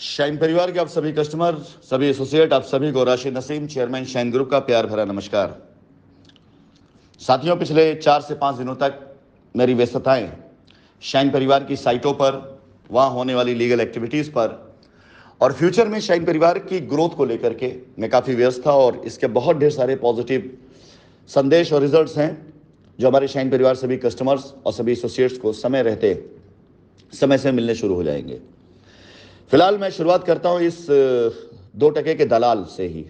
shine परिवार के आप सभी कस्टमर सभी एसोसिएट आप सभी को राशि नसीम चेयरमैन शाइन ग्रुप का प्यार भरा नमस्कार साथियों पिछले चार से पाँच दिनों तक मेरी व्यस्तताएं शाइन परिवार की साइटों पर वहाँ होने वाली लीगल एक्टिविटीज़ पर और फ्यूचर में शाइन परिवार की ग्रोथ को लेकर के मैं काफ़ी व्यस्त था और इसके बहुत ढेर सारे पॉजिटिव संदेश और रिजल्ट्स हैं जो हमारे शाइन परिवार सभी कस्टमर्स और सभी एसोसिएट्स को समय रहते समय से मिलने शुरू हो जाएंगे फिलहाल मैं शुरुआत करता हूँ इस दो टके के दलाल से ही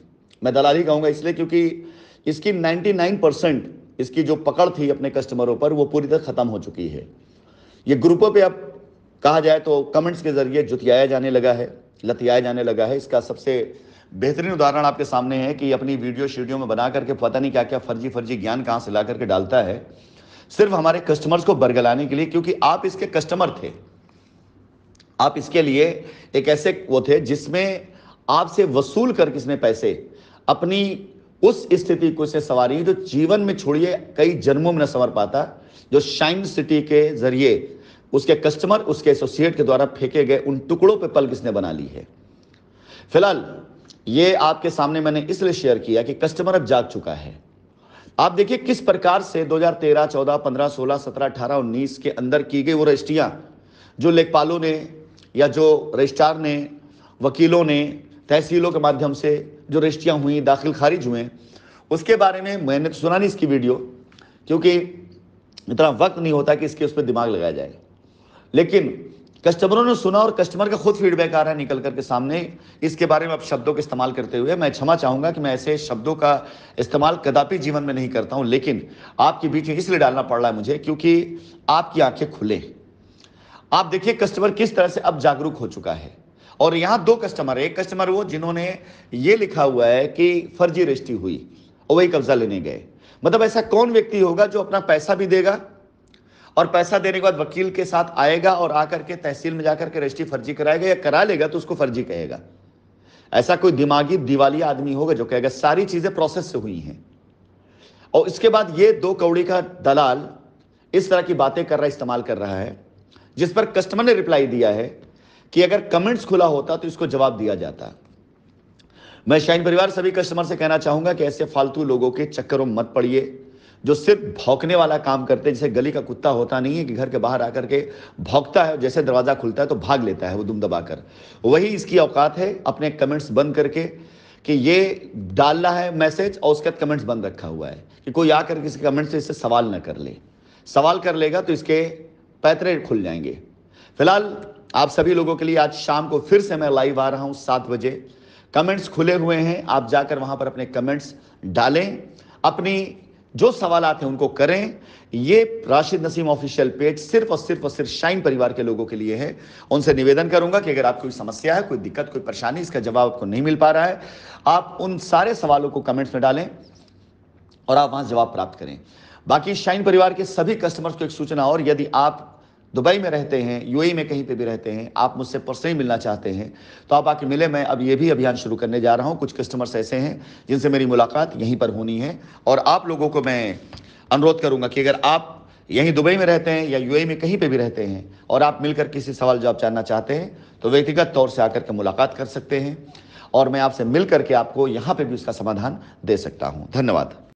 मैं दलाल ही कहूँगा इसलिए क्योंकि इसकी 99 परसेंट इसकी जो पकड़ थी अपने कस्टमरों पर वो पूरी तरह ख़त्म हो चुकी है ये ग्रुपों पे अब कहा जाए तो कमेंट्स के जरिए जुतियाया जाने लगा है लतियाया जाने लगा है इसका सबसे बेहतरीन उदाहरण आपके सामने है कि अपनी वीडियो शीडियो में बना करके पता नहीं क्या क्या फर्जी फर्जी ज्ञान कहाँ से ला करके डालता है सिर्फ हमारे कस्टमर्स को बरगलाने के लिए क्योंकि आप इसके कस्टमर थे आप इसके लिए एक ऐसे वो थे जिसमें आपसे वसूल कर किसने पैसे अपनी उस स्थिति को से संवारी जो जीवन में छोड़िए कई जन्मों में न संवर पाता जो शाइन सिटी के जरिए उसके कस्टमर उसके एसोसिएट के द्वारा फेंके गए उन टुकड़ों पर पल किसने बना ली है फिलहाल ये आपके सामने मैंने इसलिए शेयर किया कि कस्टमर अब जाग चुका है आप देखिए किस प्रकार से 2013, 14, 15, 16, 17, 18, 19 के अंदर की गई वो रजिस्ट्रियां जो लेखपालों ने या जो रजिस्ट्रार ने वकीलों ने तहसीलों के माध्यम से जो रजिस्ट्रियाँ हुई दाखिल खारिज हुए उसके बारे में मैंने तो सुना नहीं इसकी वीडियो क्योंकि इतना वक्त नहीं होता कि इसके उस पर दिमाग लगाया जाए लेकिन कस्टमरों ने सुना और कस्टमर का खुद फीडबैक आ रहा है निकल करके सामने इसके बारे में अब शब्दों का इस्तेमाल करते हुए मैं क्षमा चाहूंगा कि मैं ऐसे शब्दों का इस्तेमाल कदापि जीवन में नहीं करता हूं लेकिन आपके बीच में इसलिए डालना पड़ रहा है मुझे क्योंकि आपकी आंखें खुले हैं आप देखिए कस्टमर किस तरह से अब जागरूक हो चुका है और यहां दो कस्टमर एक कस्टमर वो जिन्होंने ये लिखा हुआ है कि फर्जी रजिस्ट्री हुई और वही कब्जा लेने गए मतलब ऐसा कौन व्यक्ति होगा जो अपना पैसा भी देगा और पैसा देने के बाद वकील के साथ आएगा और आकर के तहसील में जाकर के रजिस्ट्री फर्जी कराएगा या करा लेगा तो उसको फर्जी कहेगा ऐसा कोई दिमागी दिवाली आदमी होगा जो कहेगा सारी चीजें प्रोसेस से हुई हैं और इसके बाद ये दो कौड़ी का दलाल इस तरह की बातें कर रहा है इस्तेमाल कर रहा है जिस पर कस्टमर ने रिप्लाई दिया है कि अगर कमेंट्स खुला होता तो इसको जवाब दिया जाता मैं शाइन परिवार सभी कस्टमर से कहना चाहूंगा कि ऐसे फालतू लोगों के चक्करों मत पड़िए जो सिर्फ भौंकने वाला काम करते जैसे गली का कुत्ता होता नहीं है कि घर के बाहर आकर के भौंकता है जैसे दरवाजा खुलता है तो भाग लेता है वो दुम दबाकर वही इसकी औकात है अपने कमेंट्स बंद करके कि ये डालना है मैसेज और उसके बाद कमेंट्स बंद रखा हुआ है कि कोई आकर किसी कमेंट से इससे सवाल ना कर ले सवाल कर लेगा तो इसके पैतरे खुल जाएंगे फिलहाल आप सभी लोगों के लिए आज शाम को फिर से मैं लाइव आ रहा हूं सात बजे कमेंट्स खुले हुए हैं आप जाकर वहां पर अपने कमेंट्स डालें अपनी जो सवाल आते हैं उनको करें ये राशिद नसीम ऑफिशियल पेज सिर्फ और सिर्फ और सिर्फ शाइन परिवार के लोगों के लिए है उनसे निवेदन करूंगा कि अगर आपको कोई समस्या है कोई दिक्कत कोई परेशानी इसका जवाब आपको नहीं मिल पा रहा है आप उन सारे सवालों को कमेंट्स में डालें और आप वहां जवाब प्राप्त करें बाकी शाइन परिवार के सभी कस्टमर्स को एक सूचना और यदि आप दुबई में रहते हैं यूएई में कहीं पे भी रहते हैं आप मुझसे पर्सनली मिलना चाहते हैं तो आप आके मिले मैं अब ये भी अभियान शुरू करने जा रहा हूँ कुछ कस्टमर्स ऐसे हैं जिनसे मेरी मुलाकात यहीं पर होनी है और आप लोगों को मैं अनुरोध करूँगा कि अगर आप यहीं दुबई में रहते हैं या यूएई में कहीं पे भी रहते हैं और आप मिलकर किसी सवाल जवाब जानना चाहते हैं तो व्यक्तिगत तौर से आकर के मुलाकात कर सकते हैं और मैं आपसे मिल करके आपको यहाँ पे भी उसका समाधान दे सकता हूँ धन्यवाद